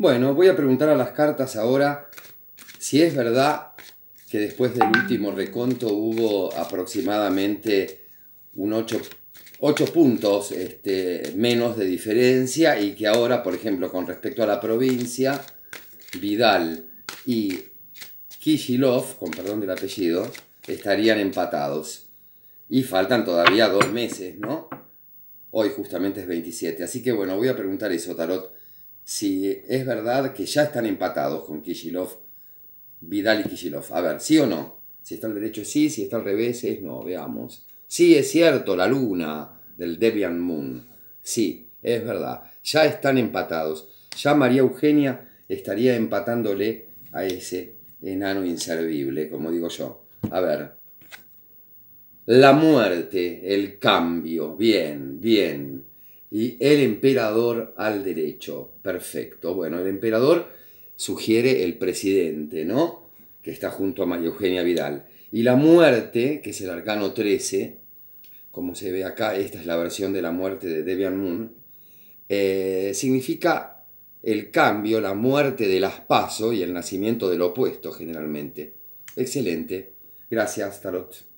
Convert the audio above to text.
Bueno, voy a preguntar a las cartas ahora si es verdad que después del último reconto hubo aproximadamente un 8, puntos este, menos de diferencia y que ahora, por ejemplo, con respecto a la provincia, Vidal y Kishilov, con perdón del apellido, estarían empatados. Y faltan todavía dos meses, ¿no? Hoy justamente es 27. Así que bueno, voy a preguntar eso, Tarot si es verdad que ya están empatados con Kishilov, Vidal y Kishilov. A ver, ¿sí o no? Si está al derecho es sí, si está al revés es no, veamos. Sí, es cierto, la luna del Debian Moon. Sí, es verdad. Ya están empatados. Ya María Eugenia estaría empatándole a ese enano inservible, como digo yo. A ver. La muerte, el cambio. Bien, bien y el emperador al derecho. Perfecto. Bueno, el emperador sugiere el presidente, ¿no? Que está junto a María Eugenia Vidal. Y la muerte, que es el arcano 13, como se ve acá, esta es la versión de la muerte de Debian Moon, eh, significa el cambio, la muerte del aspaso y el nacimiento del opuesto generalmente. Excelente. Gracias, Tarot.